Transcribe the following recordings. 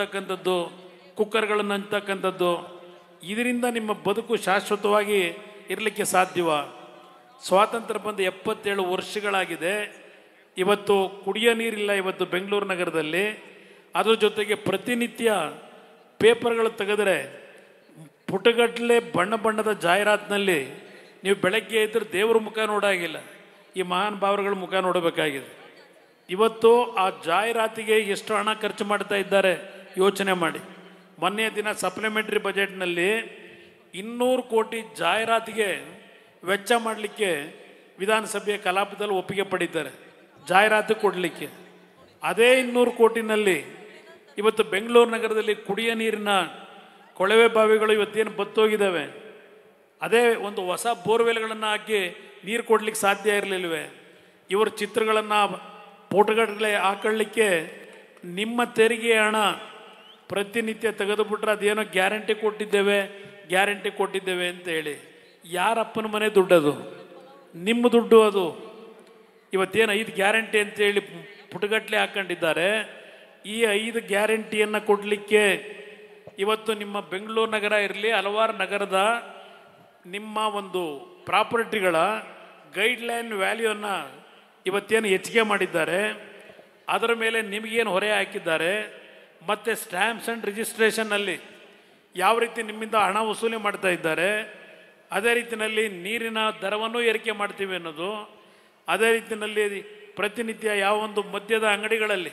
ಅಂತಕ್ಕಂಥದ್ದು ಕುಕ್ಕರ್ಗಳನ್ನು ಅಂತಕ್ಕಂಥದ್ದು ಇದರಿಂದ ನಿಮ್ಮ ಬದುಕು ಶಾಶ್ವತವಾಗಿ ಇರಲಿಕ್ಕೆ ಸಾಧ್ಯವ ಸ್ವಾತಂತ್ರ್ಯ ಬಂದ ಎಪ್ಪತ್ತೇಳು ವರ್ಷಗಳಾಗಿದೆ ಇವತ್ತು ಕುಡಿಯೋ ನೀರಿಲ್ಲ ಇವತ್ತು ಬೆಂಗಳೂರು ನಗರದಲ್ಲಿ ಅದರ ಜೊತೆಗೆ ಪ್ರತಿನಿತ್ಯ ಪೇಪರ್ಗಳು ತೆಗೆದರೆ ಪುಟಗಟ್ಟಲೆ ಬಣ್ಣ ಬಣ್ಣದ ಜಾಹೀರಾತಿನಲ್ಲಿ ನೀವು ಬೆಳಗ್ಗೆ ಇದ್ದರೆ ದೇವರ ಮುಖ ನೋಡಾಗಿಲ್ಲ ಈ ಮಹಾನ್ ಭಾವರುಗಳ ಮುಖ ನೋಡಬೇಕಾಗಿದೆ ಇವತ್ತು ಆ ಜಾಹೀರಾತಿಗೆ ಎಷ್ಟು ಹಣ ಖರ್ಚು ಮಾಡ್ತಾ ಇದ್ದಾರೆ ಯೋಚನೆ ಮಾಡಿ ಮೊನ್ನೆ ದಿನ ಸಪ್ಲಿಮೆಂಟ್ರಿ ಬಜೆಟ್ನಲ್ಲಿ ಇನ್ನೂರು ಕೋಟಿ ಜಾಹೀರಾತಿಗೆ ವೆಚ್ಚ ಮಾಡಲಿಕ್ಕೆ ವಿಧಾನಸಭೆಯ ಕಲಾಪದಲ್ಲಿ ಒಪ್ಪಿಗೆ ಪಡಿದ್ದಾರೆ ಜಾಹೀರಾತು ಕೊಡಲಿಕ್ಕೆ ಅದೇ ಇನ್ನೂರು ಕೋಟಿನಲ್ಲಿ ಇವತ್ತು ಬೆಂಗಳೂರು ನಗರದಲ್ಲಿ ಕುಡಿಯ ನೀರಿನ ಕೊಳವೆ ಬಾವಿಗಳು ಇವತ್ತೇನು ಬತ್ತೋಗಿದ್ದಾವೆ ಅದೇ ಒಂದು ಹೊಸ ಬೋರ್ವೆಲ್ಗಳನ್ನು ಹಾಕಿ ನೀರು ಕೊಡಲಿಕ್ಕೆ ಸಾಧ್ಯ ಇರಲಿಲ್ಲವೆ ಇವರು ಚಿತ್ರಗಳನ್ನು ಫೋಟೋಗಳೇ ಹಾಕೊಳ್ಳಿಕ್ಕೆ ನಿಮ್ಮ ತೆರಿಗೆ ಹಣ ಪ್ರತಿನಿತ್ಯ ತೆಗೆದುಬಿಟ್ರೆ ಅದೇನೋ ಗ್ಯಾರಂಟಿ ಕೊಟ್ಟಿದ್ದೇವೆ ಗ್ಯಾರಂಟಿ ಕೊಟ್ಟಿದ್ದೇವೆ ಅಂತ ಹೇಳಿ ಯಾರಪ್ಪನ ಮನೆ ದುಡ್ಡದು ನಿಮ್ಮ ದುಡ್ಡು ಅದು ಇವತ್ತೇನು ಐದು ಗ್ಯಾರಂಟಿ ಅಂತೇಳಿ ಪುಟಗಟ್ಲೆ ಹಾಕೊಂಡಿದ್ದಾರೆ ಈ ಐದು ಗ್ಯಾರಂಟಿಯನ್ನು ಕೊಡಲಿಕ್ಕೆ ಇವತ್ತು ನಿಮ್ಮ ಬೆಂಗಳೂರು ನಗರ ಇರಲಿ ಹಲವಾರು ನಗರದ ನಿಮ್ಮ ಒಂದು ಪ್ರಾಪರ್ಟಿಗಳ ಗೈಡ್ಲೈನ್ ವ್ಯಾಲ್ಯೂವನ್ನು ಇವತ್ತೇನು ಹೆಚ್ಚಿಗೆ ಮಾಡಿದ್ದಾರೆ ಅದರ ಮೇಲೆ ನಿಮಗೇನು ಹೊರೆ ಹಾಕಿದ್ದಾರೆ ಮತ್ತು ಸ್ಟ್ಯಾಂಪ್ಸ್ ಆ್ಯಂಡ್ ರಿಜಿಸ್ಟ್ರೇಷನ್ನಲ್ಲಿ ಯಾವ ರೀತಿ ನಿಮ್ಮಿಂದ ಹಣ ವಸೂಲಿ ಮಾಡ್ತಾ ಇದ್ದಾರೆ ಅದೇ ರೀತಿಯಲ್ಲಿ ನೀರಿನ ದರವನ್ನು ಏರಿಕೆ ಮಾಡ್ತೀವಿ ಅನ್ನೋದು ಅದೇ ರೀತಿಯಲ್ಲಿ ಪ್ರತಿನಿತ್ಯ ಯಾವ ಒಂದು ಮದ್ಯದ ಅಂಗಡಿಗಳಲ್ಲಿ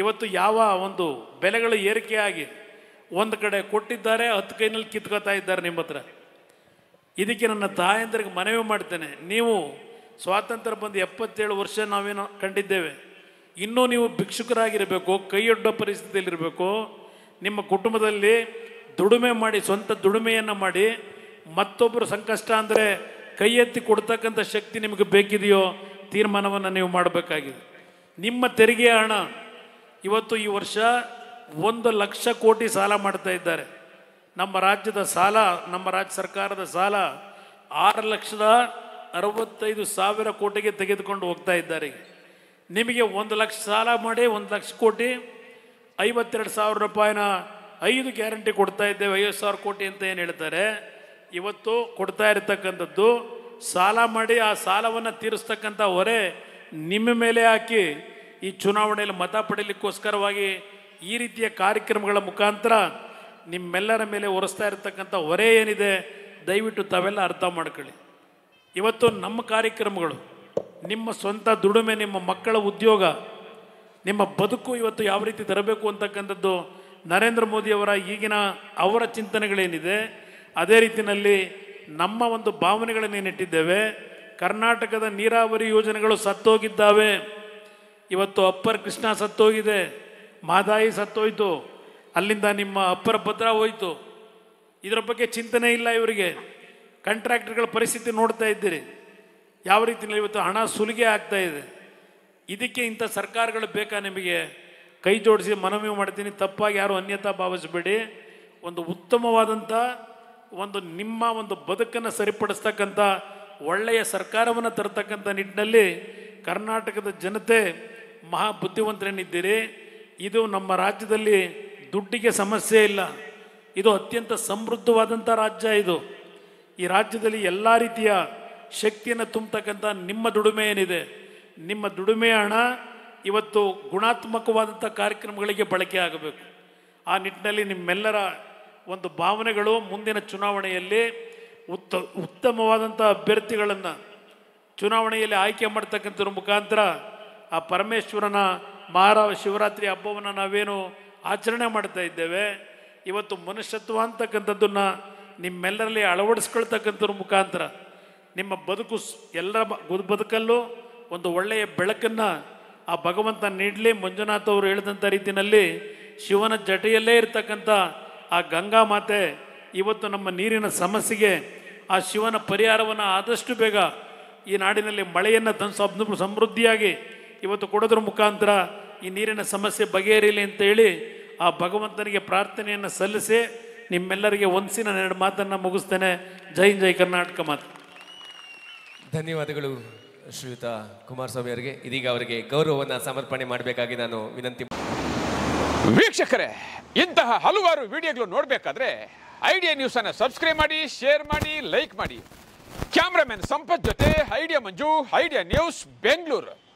ಇವತ್ತು ಯಾವ ಒಂದು ಬೆಲೆಗಳು ಏರಿಕೆಯಾಗಿ ಒಂದು ಕಡೆ ಕೊಟ್ಟಿದ್ದಾರೆ ಹತ್ತು ಕೈನಲ್ಲಿ ಕಿತ್ಕೋತಾ ಇದ್ದಾರೆ ನಿಮ್ಮ ಹತ್ರ ಇದಕ್ಕೆ ನನ್ನ ತಾಯಂದ್ರಿಗೆ ಮನವಿ ಮಾಡ್ತೇನೆ ನೀವು ಸ್ವಾತಂತ್ರ್ಯ ಬಂದು ಎಪ್ಪತ್ತೇಳು ವರ್ಷ ನಾವೇನು ಕಂಡಿದ್ದೇವೆ ಇನ್ನೂ ನೀವು ಭಿಕ್ಷುಕರಾಗಿರಬೇಕು ಕೈಯೊಡ್ಡ ಪರಿಸ್ಥಿತಿಯಲ್ಲಿರಬೇಕು ನಿಮ್ಮ ಕುಟುಂಬದಲ್ಲಿ ದುಡಿಮೆ ಮಾಡಿ ಸ್ವಂತ ದುಡಿಮೆಯನ್ನು ಮಾಡಿ ಮತ್ತೊಬ್ಬರು ಸಂಕಷ್ಟ ಅಂದರೆ ಕೈ ಎತ್ತಿ ಕೊಡ್ತಕ್ಕಂಥ ಶಕ್ತಿ ನಿಮಗೆ ಬೇಕಿದೆಯೋ ತೀರ್ಮಾನವನ್ನು ನೀವು ಮಾಡಬೇಕಾಗಿದೆ ನಿಮ್ಮ ತೆರಿಗೆ ಹಣ ಇವತ್ತು ಈ ವರ್ಷ ಒಂದು ಲಕ್ಷ ಕೋಟಿ ಸಾಲ ಮಾಡ್ತಾ ಇದ್ದಾರೆ ನಮ್ಮ ರಾಜ್ಯದ ಸಾಲ ನಮ್ಮ ರಾಜ್ಯ ಸರ್ಕಾರದ ಸಾಲ ಆರು ಲಕ್ಷದ ಅರವತ್ತೈದು ಸಾವಿರ ಕೋಟಿಗೆ ತೆಗೆದುಕೊಂಡು ಹೋಗ್ತಾ ಇದ್ದಾರೆ ನಿಮಗೆ ಒಂದು ಲಕ್ಷ ಸಾಲ ಮಾಡಿ ಒಂದು ಲಕ್ಷ ಕೋಟಿ ಐವತ್ತೆರಡು ಸಾವಿರ ರೂಪಾಯಿನ ಐದು ಗ್ಯಾರಂಟಿ ಕೊಡ್ತಾ ಇದ್ದೇವೆ ಐವತ್ತು ಸಾವಿರ ಕೋಟಿ ಅಂತ ಏನು ಹೇಳ್ತಾರೆ ಇವತ್ತು ಕೊಡ್ತಾ ಇರತಕ್ಕಂಥದ್ದು ಸಾಲ ಮಾಡಿ ಆ ಸಾಲವನ್ನು ತೀರಿಸ್ತಕ್ಕಂಥ ಹೊರೆ ನಿಮ್ಮ ಮೇಲೆ ಹಾಕಿ ಈ ಚುನಾವಣೆಯಲ್ಲಿ ಮತ ಪಡೀಲಿಕ್ಕೋಸ್ಕರವಾಗಿ ಈ ರೀತಿಯ ಕಾರ್ಯಕ್ರಮಗಳ ಮುಖಾಂತರ ನಿಮ್ಮೆಲ್ಲರ ಮೇಲೆ ಹೊರಿಸ್ತಾ ಇರತಕ್ಕಂಥ ಹೊರೆ ಏನಿದೆ ದಯವಿಟ್ಟು ತಾವೆಲ್ಲ ಅರ್ಥ ಮಾಡ್ಕೊಳ್ಳಿ ಇವತ್ತು ನಮ್ಮ ಕಾರ್ಯಕ್ರಮಗಳು ನಿಮ್ಮ ಸ್ವಂತ ದುಡಿಮೆ ನಿಮ್ಮ ಮಕ್ಕಳ ಉದ್ಯೋಗ ನಿಮ್ಮ ಬದುಕು ಇವತ್ತು ಯಾವ ರೀತಿ ತರಬೇಕು ಅಂತಕ್ಕಂಥದ್ದು ನರೇಂದ್ರ ಮೋದಿಯವರ ಈಗಿನ ಅವರ ಚಿಂತನೆಗಳೇನಿದೆ ಅದೇ ರೀತಿಯಲ್ಲಿ ನಮ್ಮ ಒಂದು ಭಾವನೆಗಳನ್ನೇನಿಟ್ಟಿದ್ದೇವೆ ಕರ್ನಾಟಕದ ನೀರಾವರಿ ಯೋಜನೆಗಳು ಸತ್ತೋಗಿದ್ದಾವೆ ಇವತ್ತು ಅಪ್ಪರ್ ಕೃಷ್ಣ ಸತ್ತೋಗಿದೆ ಮಾದಾಯಿ ಸತ್ತೋಯ್ತು ಅಲ್ಲಿಂದ ನಿಮ್ಮ ಅಪ್ಪರ ಭದ್ರ ಹೋಯಿತು ಇದರ ಬಗ್ಗೆ ಚಿಂತನೆ ಇಲ್ಲ ಇವರಿಗೆ ಕಾಂಟ್ರಾಕ್ಟರ್ಗಳ ಪರಿಸ್ಥಿತಿ ನೋಡ್ತಾ ಇದ್ದೀರಿ ಯಾವ ರೀತಿಯಲ್ಲಿ ಇವತ್ತು ಹಣ ಸುಲಿಗೆ ಆಗ್ತಾ ಇದೆ ಇದಕ್ಕೆ ಇಂಥ ಸರ್ಕಾರಗಳು ಬೇಕಾ ನಿಮಗೆ ಕೈ ಜೋಡಿಸಿ ಮನವಿ ಮಾಡ್ತೀನಿ ತಪ್ಪಾಗಿ ಯಾರು ಅನ್ಯತಾ ಭಾವಿಸಬೇಡಿ ಒಂದು ಉತ್ತಮವಾದಂಥ ಒಂದು ನಿಮ್ಮ ಒಂದು ಬದುಕನ್ನು ಸರಿಪಡಿಸ್ತಕ್ಕಂಥ ಒಳ್ಳೆಯ ಸರ್ಕಾರವನ್ನು ತರತಕ್ಕಂಥ ನಿಟ್ಟಿನಲ್ಲಿ ಕರ್ನಾಟಕದ ಜನತೆ ಮಹಾ ಬುದ್ಧಿವಂತರೇನಿದ್ದೀರಿ ಇದು ನಮ್ಮ ರಾಜ್ಯದಲ್ಲಿ ದುಡ್ಡಿಗೆ ಸಮಸ್ಯೆ ಇಲ್ಲ ಇದು ಅತ್ಯಂತ ಸಮೃದ್ಧವಾದಂಥ ರಾಜ್ಯ ಇದು ಈ ರಾಜ್ಯದಲ್ಲಿ ಎಲ್ಲ ರೀತಿಯ ಶಕ್ತಿಯನ್ನು ತುಂಬತಕ್ಕಂಥ ನಿಮ್ಮ ದುಡಿಮೆ ಏನಿದೆ ನಿಮ್ಮ ದುಡಿಮೆ ಹಣ ಇವತ್ತು ಗುಣಾತ್ಮಕವಾದಂಥ ಕಾರ್ಯಕ್ರಮಗಳಿಗೆ ಬಳಕೆ ಆಗಬೇಕು ಆ ನಿಟ್ಟಿನಲ್ಲಿ ನಿಮ್ಮೆಲ್ಲರ ಒಂದು ಭಾವನೆಗಳು ಮುಂದಿನ ಚುನಾವಣೆಯಲ್ಲಿ ಉತ್ತ ಉತ್ತಮವಾದಂಥ ಅಭ್ಯರ್ಥಿಗಳನ್ನು ಚುನಾವಣೆಯಲ್ಲಿ ಆಯ್ಕೆ ಮಾಡ್ತಕ್ಕಂಥದ್ರ ಮುಖಾಂತರ ಆ ಪರಮೇಶ್ವರನ ಮಹಾರಾ ಶಿವರಾತ್ರಿ ಹಬ್ಬವನ್ನು ನಾವೇನು ಆಚರಣೆ ಮಾಡ್ತಾ ಇದ್ದೇವೆ ಇವತ್ತು ಮನುಷ್ಯತ್ವ ಅಂತಕ್ಕಂಥದ್ದನ್ನು ನಿಮ್ಮೆಲ್ಲರಲ್ಲಿ ಅಳವಡಿಸ್ಕೊಳ್ತಕ್ಕಂಥವ್ರ ಮುಖಾಂತರ ನಿಮ್ಮ ಬದುಕು ಎಲ್ಲರ ಬದುಕಲ್ಲೂ ಒಂದು ಒಳ್ಳೆಯ ಬೆಳಕನ್ನು ಆ ಭಗವಂತ ನೀಡಲಿ ಮಂಜುನಾಥ್ ಅವರು ಹೇಳಿದಂಥ ರೀತಿಯಲ್ಲಿ ಶಿವನ ಜಟೆಯಲ್ಲೇ ಇರ್ತಕ್ಕಂಥ ಆ ಗಂಗಾ ಮಾತೆ ಇವತ್ತು ನಮ್ಮ ನೀರಿನ ಸಮಸ್ಯೆಗೆ ಆ ಶಿವನ ಪರಿಹಾರವನ್ನು ಆದಷ್ಟು ಬೇಗ ಈ ನಾಡಿನಲ್ಲಿ ಮಳೆಯನ್ನು ತಂದು ಸಮೃದ್ಧಿಯಾಗಿ ಇವತ್ತು ಕೊಡೋದ್ರ ಮುಖಾಂತರ ಈ ನೀರಿನ ಸಮಸ್ಯೆ ಅಂತ ಅಂತೇಳಿ ಆ ಭಗವಂತನಿಗೆ ಪ್ರಾರ್ಥನೆಯನ್ನು ಸಲ್ಲಿಸಿ ನಿಮ್ಮೆಲ್ಲರಿಗೆ ಒಂದ್ಸಿನ ಎರಡು ಮಾತನ್ನು ಮುಗಿಸ್ತೇನೆ ಜೈ ಜೈ ಕರ್ನಾಟಕ ಮಾತು ಧನ್ಯವಾದಗಳು ಶ್ರೀಯುತ ಕುಮಾರಸ್ವಾಮಿ ಅವರಿಗೆ ಇದೀಗ ಅವರಿಗೆ ಗೌರವವನ್ನು ಸಮರ್ಪಣೆ ಮಾಡಬೇಕಾಗಿ ನಾನು ವಿನಂತಿ ವೀಕ್ಷಕರೇ ಇಂತಹ ಹಲವಾರು ವಿಡಿಯೋಗಳು ನೋಡಬೇಕಾದ್ರೆ ಐಡಿಯಾ ಅನ್ನು ಸಬ್ಸ್ಕ್ರೈಬ್ ಮಾಡಿ ಶೇರ್ ಮಾಡಿ ಲೈಕ್ ಮಾಡಿ ಕ್ಯಾಮ್ರಾಮನ್ ಸಂಪತ್ ಜೊತೆ idea Manju idea news Bengaluru